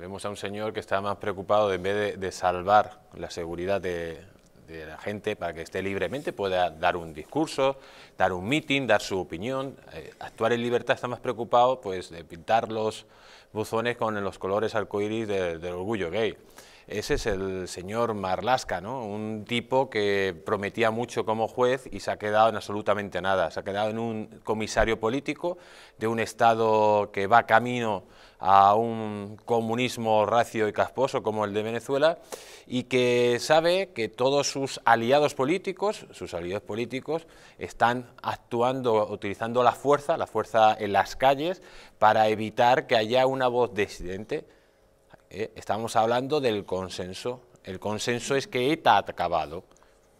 Vemos a un señor que está más preocupado de, en vez de, salvar la seguridad de, la gente para que esté libremente, pueda dar un discurso, dar un meeting, dar su opinión, eh, actuar en libertad, está más preocupado pues, de pintar los buzones con los colores arcoíris del orgullo gay ese es el señor Marlasca, ¿no? un tipo que prometía mucho como juez y se ha quedado en absolutamente nada, se ha quedado en un comisario político de un Estado que va camino a un comunismo racio y casposo como el de Venezuela y que sabe que todos sus aliados políticos, sus aliados políticos están actuando, utilizando la fuerza, la fuerza en las calles para evitar que haya una voz disidente ¿eh? estamos hablando del consenso. El consenso es que ETA ha acabado,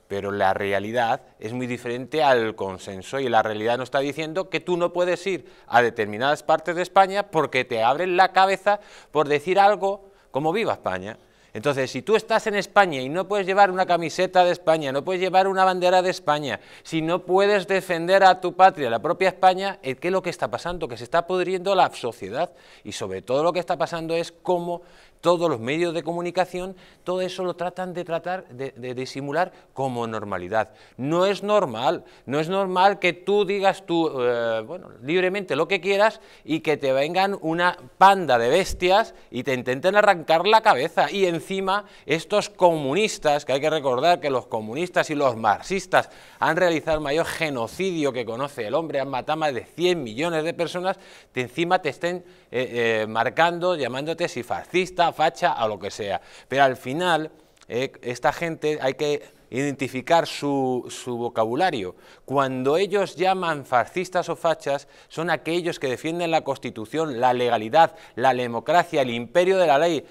pero la realidad es muy diferente al consenso y la realidad nos está diciendo que tú no puedes ir a determinadas partes de España porque te abren la cabeza por decir algo como viva España. Entonces, si tú estás en España y no puedes llevar una camiseta de España, no puedes llevar una bandera de España, si no puedes defender a tu patria, la propia España, eh, ¿qué es lo que está pasando? Que se está pudriendo la sociedad y sobre todo lo que está pasando es cómo todos los medios de comunicación, todo eso lo tratan de tratar de, disimular como normalidad. No es normal, no es normal que tú digas tú, eh, bueno, libremente lo que quieras y que te vengan una panda de bestias y te intenten arrancar la cabeza. Y encima estos comunistas, que hay que recordar que los comunistas y los marxistas han realizado el mayor genocidio que conoce el hombre, han matado más de 100 millones de personas, de encima te estén eh, eh, marcando, llamándote si fascista, facha a lo que sea. Pero al final, eh, esta gente hay que identificar su, su, vocabulario. Cuando ellos llaman fascistas o fachas, son aquellos que defienden la Constitución, la legalidad, la democracia, el imperio de la ley,